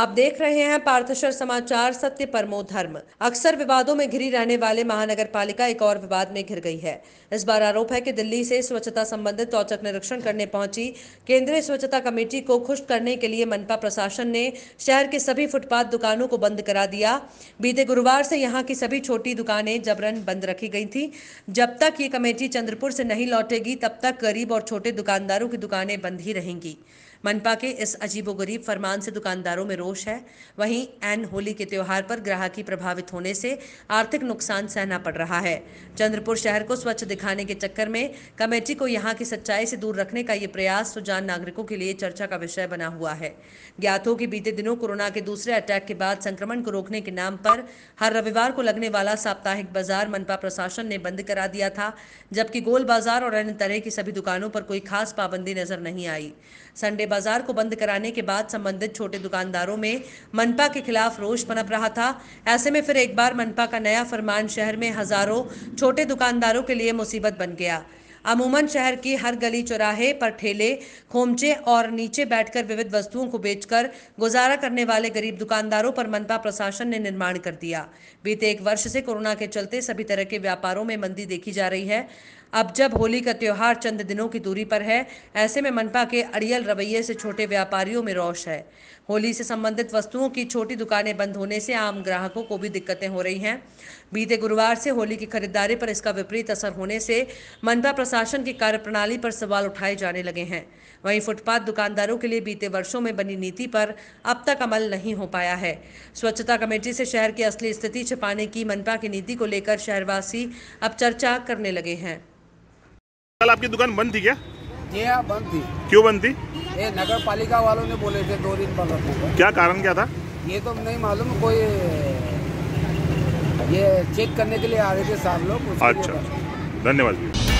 आप देख रहे हैं पार्थशर समाचार सत्य परमो धर्म अक्सर विवादों में घिरी रहने वाले महानगर पालिका एक और विवाद में घिर गई है इस बार आरोप है कि दिल्ली से स्वच्छता संबंधित औचक निरीक्षण करने पहुंची केंद्रीय स्वच्छता कमेटी को खुश करने के लिए मनपा प्रशासन ने शहर के सभी फुटपाथ दुकानों को बंद करा दिया बीते गुरुवार से यहाँ की सभी छोटी दुकानें जबरन बंद रखी गई थी जब तक ये कमेटी चंद्रपुर से नहीं लौटेगी तब तक गरीब और छोटे दुकानदारों की दुकानें बंद ही रहेंगी मनपा के इस अजीबोगरीब फरमान से दुकानदारों में रोष है वहीं एन होली के त्यौहार पर ग्राहकी प्रभावित होने से आर्थिक नुकसान सहना पड़ रहा है चंद्रपुर शहर को स्वच्छ दिखाने के चक्कर में कमेटी को यहाँ की सच्चाई से दूर रखने का ये प्रयास सुजान तो नागरिकों के लिए चर्चा का विषय बना हुआ है ज्ञात हो कि बीते दिनों कोरोना के दूसरे अटैक के बाद संक्रमण को रोकने के नाम पर हर रविवार को लगने वाला साप्ताहिक बाजार मनपा प्रशासन ने बंद करा दिया था जबकि गोल बाजार और अन्य तरह की सभी दुकानों पर कोई खास पाबंदी नजर नहीं आई संडे बाजार को बंद कराने के बाद संबंधित छोटे दुकानदारों में मनपा के खिलाफ रोष पनप रहा था ऐसे में फिर एक बार मनपा का नया फरमान शहर में हजारों छोटे दुकानदारों के लिए मुसीबत बन गया अमूमन शहर की हर गली चौराहे पर ठेले खोमचे और नीचे बैठकर विविध वस्तुओं को बेचकर गुजारा करने वाले गरीब दुकानदारों पर मनपा प्रशासन ने निर्माण कर दिया बीते एक वर्ष से कोरोना के चलते सभी तरह के व्यापारों में मंदी देखी जा रही है अब जब होली का त्यौहार चंद दिनों की दूरी पर है ऐसे में मनपा के अड़ियल रवैये से छोटे व्यापारियों में रोष है होली से संबंधित वस्तुओं की छोटी दुकानें बंद होने से आम ग्राहकों को भी दिक्कतें हो रही हैं बीते गुरुवार से होली की खरीदारी पर इसका विपरीत असर होने से मनपा प्रशासन की कार्यप्रणाली पर सवाल उठाए जाने लगे हैं वहीं फुटपाथ दुकानदारों के लिए बीते वर्षों में बनी नीति पर अब तक अमल नहीं हो पाया है स्वच्छता कमेटी से शहर की असली स्थिति छिपाने की मनपा की नीति को लेकर शहरवासी अब चर्चा करने लगे हैं कल आपकी दुकान बंद थी क्या जी हाँ बंद थी क्यों बंद थी ये नगर पालिका वालों ने बोले थे दो दिन पहले क्या कारण क्या था ये तो नहीं मालूम कोई ये चेक करने के लिए आ रहे थे सब लोग अच्छा धन्यवाद